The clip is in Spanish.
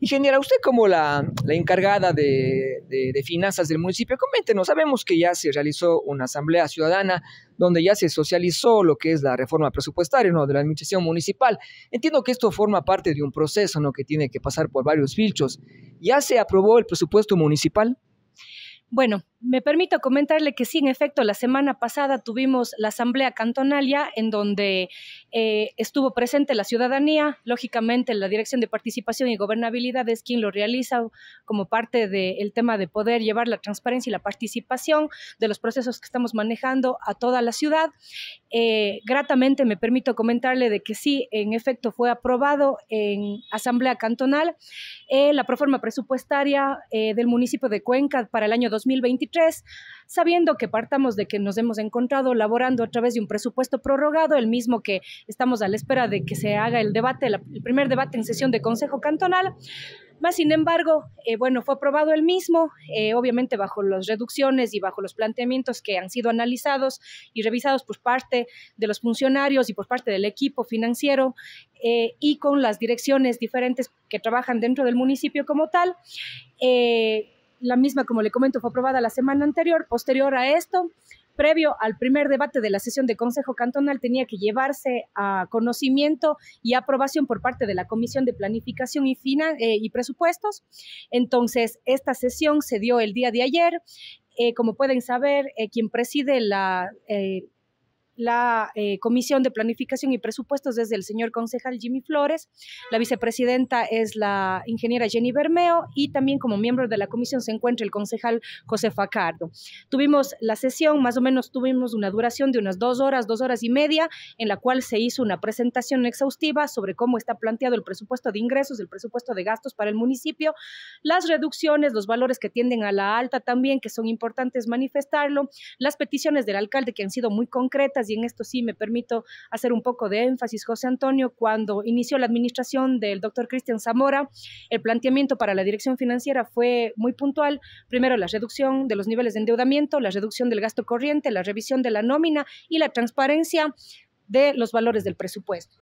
Ingeniera, usted como la, encargada de, finanzas del municipio, coméntenos, sabemos que ya se realizó una asamblea ciudadana donde ya se socializó lo que es la reforma presupuestaria ¿no? de la administración municipal. Entiendo que esto forma parte de un proceso ¿no? que tiene que pasar por varios filtros. ¿Ya se aprobó el presupuesto municipal? Bueno, me permito comentarle que sí, en efecto, la semana pasada tuvimos la asamblea cantonal ya en donde eh, estuvo presente la ciudadanía. Lógicamente, la Dirección de Participación y Gobernabilidad es quien lo realiza como parte del tema de poder llevar la transparencia y la participación de los procesos que estamos manejando a toda la ciudad. Eh, gratamente me permito comentarle de que sí, en efecto, fue aprobado en asamblea cantonal eh, la proforma presupuestaria del municipio de Cuenca para el año 2023 sabiendo que partamos de que nos hemos encontrado laborando a través de un presupuesto prorrogado, el mismo que estamos a la espera de que se haga el debate, el primer debate en sesión de Consejo Cantonal. Más sin embargo, eh, bueno, fue aprobado el mismo, eh, obviamente bajo las reducciones y bajo los planteamientos que han sido analizados y revisados por parte de los funcionarios y por parte del equipo financiero eh, y con las direcciones diferentes que trabajan dentro del municipio como tal. Eh, la misma, como le comento, fue aprobada la semana anterior. Posterior a esto, previo al primer debate de la sesión de Consejo Cantonal, tenía que llevarse a conocimiento y aprobación por parte de la Comisión de Planificación y, eh, y Presupuestos. Entonces, esta sesión se dio el día de ayer. Eh, como pueden saber, eh, quien preside la la eh, Comisión de Planificación y Presupuestos desde el señor concejal Jimmy Flores, la ah. vicepresidenta es la ingeniera Jenny Bermeo y también como miembro de la comisión se encuentra el concejal José Facardo. Tuvimos la sesión, más o menos tuvimos una duración de unas dos horas, dos horas y media, en la cual se hizo una presentación exhaustiva sobre cómo está planteado el presupuesto de ingresos, el presupuesto de gastos para el municipio, las reducciones, los valores que tienden a la alta también, que son importantes manifestarlo, las peticiones del alcalde que han sido muy concretas y en esto sí me permito hacer un poco de énfasis, José Antonio, cuando inició la administración del doctor Cristian Zamora, el planteamiento para la dirección financiera fue muy puntual. Primero, la reducción de los niveles de endeudamiento, la reducción del gasto corriente, la revisión de la nómina y la transparencia de los valores del presupuesto.